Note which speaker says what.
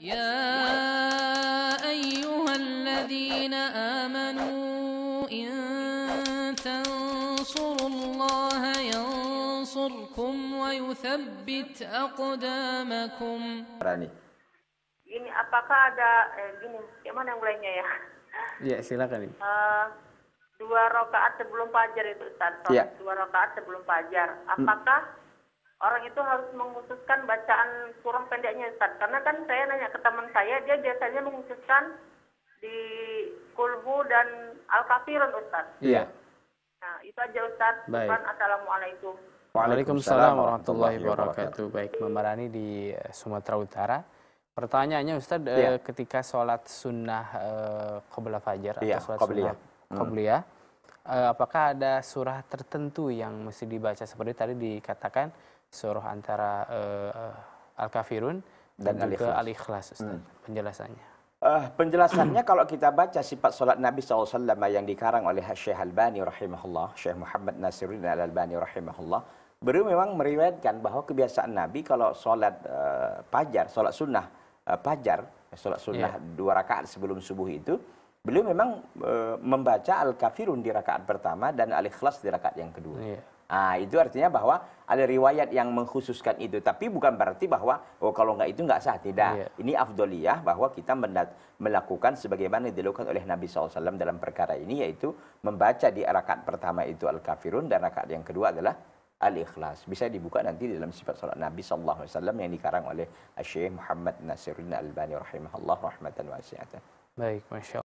Speaker 1: يا أيها الذين آمنوا إن تنصروا الله ينصركم ويثبت أقدامكم Rani. Gini, apakah ada eh, gini? Gimana mulainya ya?
Speaker 2: Iya, silakan.
Speaker 1: Uh, dua rakaat sebelum fajar itu Ustaz. Ya. Dua rakaat sebelum fajar. Hmm. Apakah hmm orang itu harus mengkhususkan bacaan kurang pendeknya Ustaz. Karena kan saya nanya ke teman saya, dia biasanya mengkhususkan di Kulbu dan Al-Kafirun Ustaz. Iya. Nah, itu aja Ustaz. Baik. Bukan Assalamualaikum.
Speaker 2: Waalaikumsalam warahmatullahi wabarakatuh. Baik, memerani di eh, Sumatera Utara. Pertanyaannya Ustaz, ya. ketika sholat sunnah eh, Qobla Fajar ya, atau iya, sholat Qobliya. sunnah Qobliya, hmm Eh, apakah ada surah tertentu yang mesti dibaca seperti tadi dikatakan surah antara uh, Al-Kafirun dan, dan juga Al-Ikhlas Ustaz, hmm. penjelasannya.
Speaker 3: Uh, penjelasannya kalau kita baca sifat solat Nabi SAW yang dikarang oleh Syekh Al-Bani rahimahullah, Syekh Muhammad Nasiruddin Al-Albani rahimahullah, beliau memang meriwayatkan bahwa kebiasaan Nabi kalau solat uh, pajar, solat sunnah uh, pajar, solat sunnah yeah. dua rakaat sebelum subuh itu, Beliau memang e, membaca Al-Kafirun di rakaat pertama dan Al-Ikhlas di rakaat yang kedua. Yeah. Iya. Nah, itu artinya bahwa ada riwayat yang mengkhususkan itu. Tapi bukan berarti bahwa, oh kalau nggak itu nggak sah. Tidak. Yeah. Ini afdoliyah bahwa kita melakukan sebagaimana dilakukan oleh Nabi SAW dalam perkara ini, yaitu membaca di rakaat pertama itu Al-Kafirun dan rakaat yang kedua adalah Al-Ikhlas. Bisa dibuka nanti dalam sifat salat Nabi SAW yang dikarang oleh Syekh Muhammad Nasiruddin al bani rahimahullah rahmatan wasiatan.
Speaker 2: Baik, Masya